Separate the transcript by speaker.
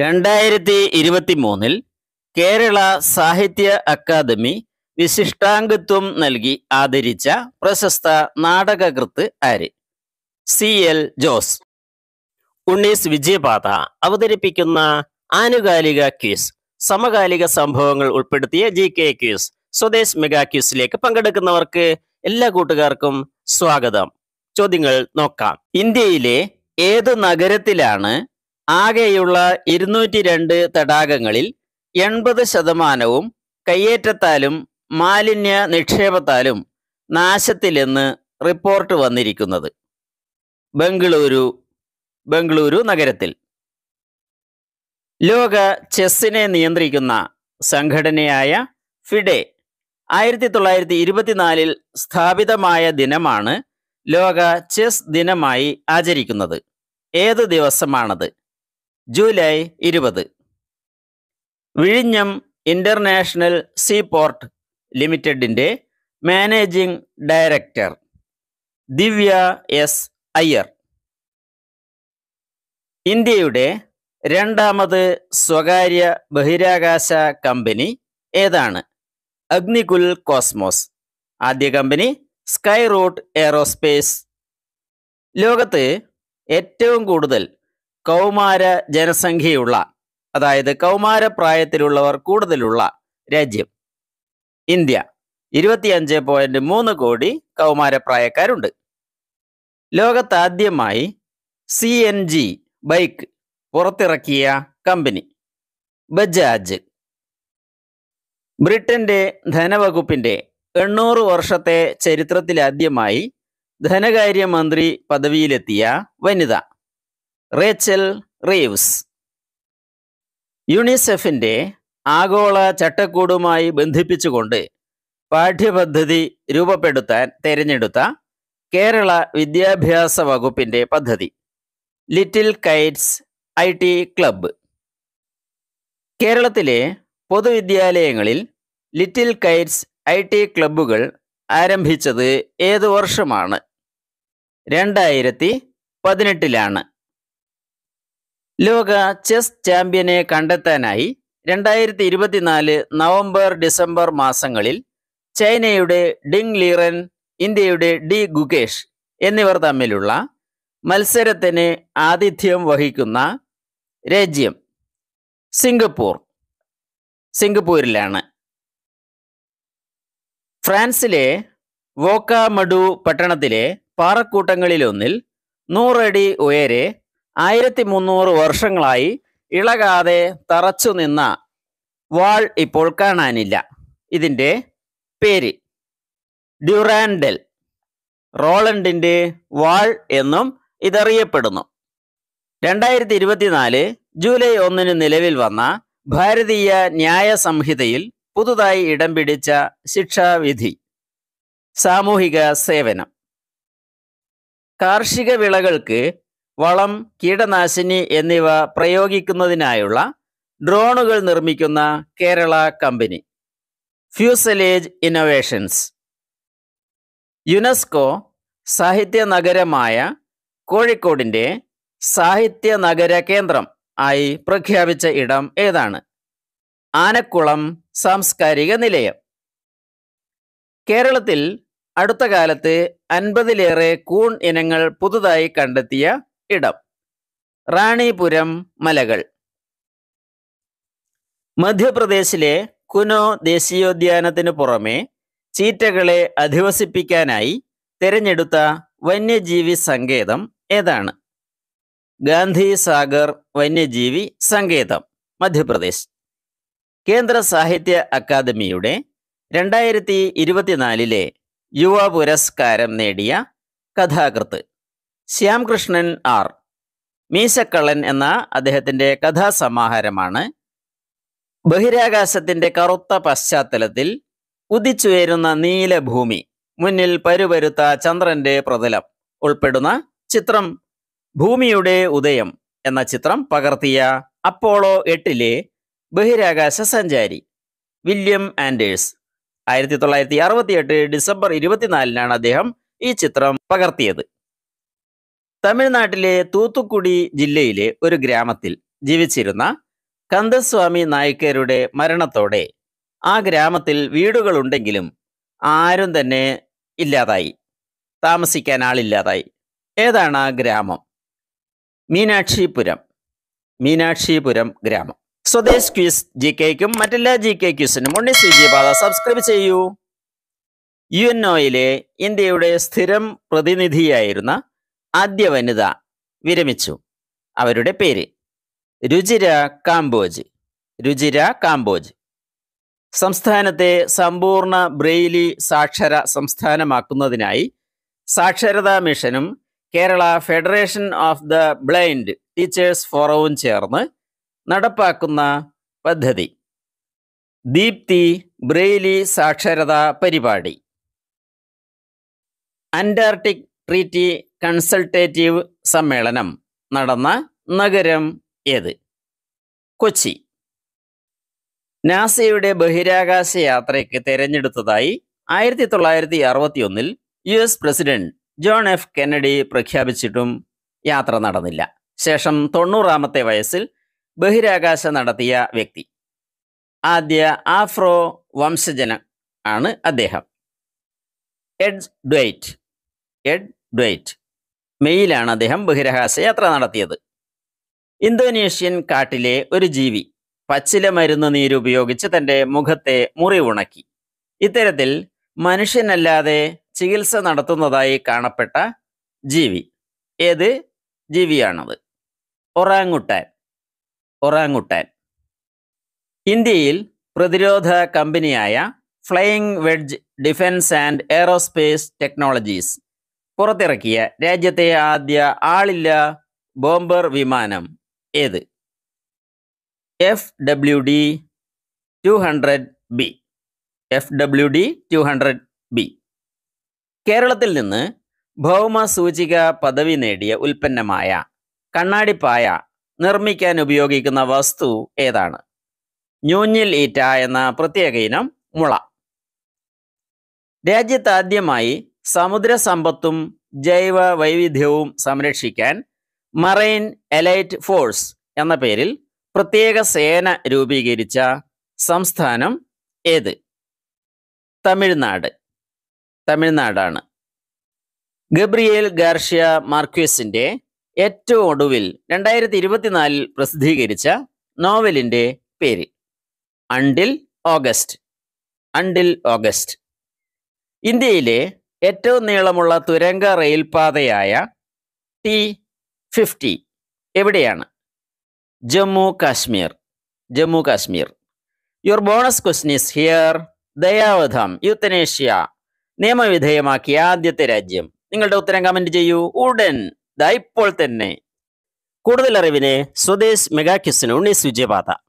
Speaker 1: രണ്ടായിരത്തി ഇരുപത്തി മൂന്നിൽ കേരള സാഹിത്യ അക്കാദമി വിശിഷ്ടാംഗത്വം നൽകി ആദരിച്ച പ്രശസ്ത നാടകകൃത്ത് ആര് സി എൽ ജോസ് ഉണ്ണീസ് വിജയപാത അവതരിപ്പിക്കുന്ന ആനുകാലിക ക്യൂസ് സമകാലിക സംഭവങ്ങൾ ഉൾപ്പെടുത്തിയ G K quiz Swadesh mega ക്യൂസിലേക്ക് പങ്കെടുക്കുന്നവർക്ക് എല്ലാ കൂട്ടുകാർക്കും സ്വാഗതം ചോദ്യങ്ങൾ നോക്കാം ഇന്ത്യയിലെ ഏതു നഗരത്തിലാണ് ആകെയുള്ള ഇരുന്നൂറ്റി രണ്ട് തടാകങ്ങളിൽ എൺപത് ശതമാനവും കയ്യേറ്റത്താലും മാലിന്യ നിക്ഷേപത്താലും നാശത്തിലെന്ന് റിപ്പോർട്ട് വന്നിരിക്കുന്നത് ബംഗളൂരു ബംഗളൂരു നഗരത്തിൽ ലോക ചെസ്സിനെ നിയന്ത്രിക്കുന്ന സംഘടനയായ ഫിഡെ ആയിരത്തി തൊള്ളായിരത്തി ഇരുപത്തിനാലിൽ സ്ഥാപിതമായ ദിനമാണ് ലോക ചെസ് ദിനമായി ആചരിക്കുന്നത് ഏത് ദിവസമാണത് ജൂലൈ ഇരുപത് വിഴിഞ്ഞം ഇൻ്റർനാഷണൽ സീപോർട്ട് ലിമിറ്റഡിൻ്റെ managing director Divya S Iyer ഇന്ത്യയുടെ രണ്ടാമത് സ്വകാര്യ ബഹിരാകാശ കമ്പനി ഏതാണ് അഗ്നികുൽ കോസ്മോസ് ആദ്യ കമ്പനി സ്കൈ റൂട്ട് എയറോസ്പേസ് ലോകത്ത് ഏറ്റവും കൂടുതൽ കൗമാര ജനസംഖ്യയുള്ള അതായത് കൗമാര പ്രായത്തിലുള്ളവർ കൂടുതലുള്ള രാജ്യം ഇന്ത്യ ഇരുപത്തിയഞ്ച് പോയിന്റ് മൂന്ന് കോടി കൗമാരപ്രായക്കാരുണ്ട് ലോകത്ത് ആദ്യമായി സി എൻ ജി ബൈക്ക് പുറത്തിറക്കിയ കമ്പനി ബജാജ് ബ്രിട്ടന്റെ ധനവകുപ്പിന്റെ എണ്ണൂറ് വർഷത്തെ ചരിത്രത്തിലാദ്യമായി ധനകാര്യമന്ത്രി പദവിയിലെത്തിയ വനിത റേച്ചൽ റീവ്സ് യുണിസെഫിൻ്റെ ആഗോള ചട്ടക്കൂടുമായി ബന്ധിപ്പിച്ചുകൊണ്ട് പാഠ്യപദ്ധതി രൂപപ്പെടുത്താൻ തിരഞ്ഞെടുത്ത കേരള വിദ്യാഭ്യാസ വകുപ്പിൻ്റെ പദ്ധതി little kites I T club കേരളത്തിലെ പൊതുവിദ്യാലയങ്ങളിൽ ലിറ്റിൽ കൈറ്റ്സ് ഐ ടി ക്ലബ്ബുകൾ ആരംഭിച്ചത് ഏതു വർഷമാണ് രണ്ടായിരത്തി പതിനെട്ടിലാണ് ലോക ചെസ് ചാമ്പ്യനെ കണ്ടെത്താനായി രണ്ടായിരത്തി ഇരുപത്തിനാല് നവംബർ ഡിസംബർ മാസങ്ങളിൽ ചൈനയുടെ ഡിങ് ലീറൻ ഇന്ത്യയുടെ ഡി ഗുകേഷ് എന്നിവർ തമ്മിലുള്ള മത്സരത്തിന് ആതിഥ്യം വഹിക്കുന്ന രാജ്യം സിംഗപ്പൂർ സിംഗപ്പൂരിലാണ് ഫ്രാൻസിലെ വോക്കാമഡു പട്ടണത്തിലെ പാറക്കൂട്ടങ്ങളിലൊന്നിൽ നൂറടി ഉയരെ ആയിരത്തി മുന്നൂറ് വർഷങ്ങളായി ഇളകാതെ തറച്ചു നിന്ന വാൾ ഇപ്പോൾ കാണാനില്ല ഇതിൻ്റെ പേര് ഡ്യൂറാൻഡൽ റോളണ്ടിൻ്റെ വാൾ എന്നും ഇതറിയപ്പെടുന്നു രണ്ടായിരത്തി ഇരുപത്തിനാല് ജൂലൈ ഒന്നിന് നിലവിൽ വന്ന ഭാരതീയ ന്യായ സംഹിതയിൽ പുതുതായി ഇടം പിടിച്ച ശിക്ഷാവിധി സാമൂഹിക സേവനം കാർഷിക വിളകൾക്ക് വളം കീടനാശിനി എന്നിവ പ്രയോഗിക്കുന്നതിനായുള്ള ഡ്രോണുകൾ നിർമ്മിക്കുന്ന Kerala company Fuselage Innovations UNESCO സാഹിത്യ നഗരമായ കോഴിക്കോടിൻ്റെ സാഹിത്യ നഗര കേന്ദ്രം ആയി പ്രഖ്യാപിച്ച ഇടം ഏതാണ് ആനക്കുളം സാംസ്കാരിക നിലയം കേരളത്തിൽ അടുത്ത കാലത്ത് അൻപതിലേറെ കൂൺ ഇനങ്ങൾ പുതുതായി കണ്ടെത്തിയ ഇടം റാണിപുരം മലകൾ മധ്യപ്രദേശിലെ കുനോ ദേശീയോദ്യാനത്തിന് പുറമെ ചീറ്റകളെ അധിവസിപ്പിക്കാനായി തിരഞ്ഞെടുത്ത വന്യജീവി സങ്കേതം ഏതാണ് ഗാന്ധി സാഗർ വന്യജീവി സങ്കേതം മധ്യപ്രദേശ് കേന്ദ്ര സാഹിത്യ അക്കാദമിയുടെ രണ്ടായിരത്തി ഇരുപത്തിനാലിലെ യുവ പുരസ്കാരം നേടിയ കഥാകൃത്ത് ശ്യാംകൃഷ്ണൻ ആർ മീശക്കള്ളൻ എന്ന അദ്ദേഹത്തിന്റെ കഥാസമാഹാരമാണ് ബഹിരാകാശത്തിന്റെ കറുത്ത പശ്ചാത്തലത്തിൽ ഉദിച്ചുയരുന്ന നീലഭൂമി മുന്നിൽ പരുപരുത്ത ചന്ദ്രന്റെ പ്രതലം ഉൾപ്പെടുന്ന ചിത്രം ഭൂമിയുടെ ഉദയം എന്ന ചിത്രം പകർത്തിയ അപ്പോളോ എട്ടിലെ ബഹിരാകാശ സഞ്ചാരി വില്യം ആൻഡേഴ്സ് ആയിരത്തി തൊള്ളായിരത്തി അറുപത്തിയെട്ട് ഡിസംബർ ഇരുപത്തിനാലിനാണ് അദ്ദേഹം ഈ ചിത്രം പകർത്തിയത് തമിഴ്നാട്ടിലെ തൂത്തുക്കുടി ജില്ലയിലെ ഒരു ഗ്രാമത്തിൽ ജീവിച്ചിരുന്ന കന്ദസ്വാമി നായ്ക്കരുടെ മരണത്തോടെ ആ ഗ്രാമത്തിൽ വീടുകളുണ്ടെങ്കിലും ആരും തന്നെ ഇല്ലാതായി താമസിക്കാൻ ആളില്ലാതായി ഏതാണ് ആ ഗ്രാമം മീനാക്ഷിപുരം മീനാക്ഷിപുരം ഗ്രാമം സ്വദേശ് ക്യൂസ് ജി കെക്കും മറ്റെല്ലാ ജി കെ ക്യൂസിനും ഉണ്ണി സി ജി പാത സബ്സ്ക്രൈബ് ചെയ്യൂ യു എൻ ഒയിലെ ഇന്ത്യയുടെ സ്ഥിരം പ്രതിനിധിയായിരുന്ന ആദ്യ വനിത വിരമിച്ചു അവരുടെ പേര് രുചിര കാംബോജ് രുചിര കാംബോജ് സംസ്ഥാനത്തെ സമ്പൂർണ്ണ ബ്രെയിലി സാക്ഷര സംസ്ഥാനമാക്കുന്നതിനായി സാക്ഷരതാ മിഷനും Kerala federation of the blind teachers ഫോറവും ചേർന്ന് നടപ്പാക്കുന്ന പദ്ധതി ദീപ്തി ബ്രെയിലി സാക്ഷരതാ പരിപാടി അന്റാർട്ടിക് ട്രീറ്റി കൺസൾട്ടേറ്റീവ് സമ്മേളനം നടന്ന നഗരം ഏത് കൊച്ചി നാസയുടെ ബഹിരാകാശ യാത്രയ്ക്ക് തെരഞ്ഞെടുത്തതായി ആയിരത്തി തൊള്ളായിരത്തി അറുപത്തി ഒന്നിൽ U S president John F Kennedy പ്രഖ്യാപിച്ചിട്ടും യാത്ര നടന്നില്ല ശേഷം തൊണ്ണൂറാമത്തെ വയസ്സിൽ ബഹിരാകാശ നടത്തിയ വ്യക്തി ആദ്യ ആഫ്രോ വംശജന ആണ് അദ്ദേഹം എഡ് ഡ്വൈറ്റ് എഡ് ഡ്വൈറ്റ് മെയ്യിലാണ് അദ്ദേഹം ബഹിരാകാശ യാത്ര നടത്തിയത് ഇന്തോനേഷ്യൻ കാട്ടിലെ ഒരു ജീവി പച്ചില മരുന്ന് നീര് ഉപയോഗിച്ച് തൻ്റെ മുഖത്തെ മുറിവുണക്കി ഇത്തരത്തിൽ മനുഷ്യനല്ലാതെ ചികിത്സ നടത്തുന്നതായി കാണപ്പെട്ട ജീവി ഏത് ജീവിയാണത് ഒറാങ്ങുട്ടാൻ ഒറാങ്ങുട്ടാൻ ഇന്ത്യയിൽ പ്രതിരോധ കമ്പനിയായ flying wedge defence and aerospace technologies പുറത്തിറക്കിയ രാജ്യത്തെ ആദ്യ ആളില്ല ബോംബർ വിമാനം ഏത് F W D two hundred B F W D two hundred B കേരളത്തിൽ നിന്ന് ഭൗമ സൂചിക പദവി നേടിയ ഉൽപ്പന്നമായ കണ്ണാടിപ്പായ നിർമ്മിക്കാൻ ഉപയോഗിക്കുന്ന വസ്തു ഏതാണ് ന്യൂഞ്ഞിൽ ഈറ്റ എന്ന പ്രത്യേക ഇനം മുള രാജ്യത്താദ്യമായി സമുദ്ര സമ്പത്തും ജൈവ വൈവിധ്യവും സംരക്ഷിക്കാൻ മറൈൻ എലൈറ്റ് ഫോഴ്സ് എന്ന പേരിൽ പ്രത്യേക സേന രൂപീകരിച്ച സംസ്ഥാനം ഏത് തമിഴ്നാട് തമിഴ്നാടാണ് ഗബ്രിയേൽ ഗാർഷ്യ മാർക്യൂസിൻ്റെ ഏറ്റവും ഒടുവിൽ രണ്ടായിരത്തി ഇരുപത്തിനാലിൽ പ്രസിദ്ധീകരിച്ച നോവലിന്റെ പേര് അണ്ടിൽ ഓഗസ്റ്റ് അണ്ടിൽ ഓഗസ്റ്റ് ഇന്ത്യയിലെ ഏറ്റവും നീളമുള്ള തുരങ്ക റെയിൽപാതയായ ടി ഫിഫ്റ്റി എവിടെയാണ് Jammu Kashmir Jammu Kashmir your bonus question is here ദയാവധം യുത്തനേഷ്യ നിയമവിധേയമാക്കിയ ആദ്യത്തെ രാജ്യം നിങ്ങളുടെ ഉത്തരം കമന്റ് ചെയ്യൂ ഉടൻ ദാ ഇപ്പോൾ തന്നെ കൂടുതൽ അറിവിന് സ്വദേശ് മെഗാക്യൂസിന് ഉണ്ണി സുജയപാത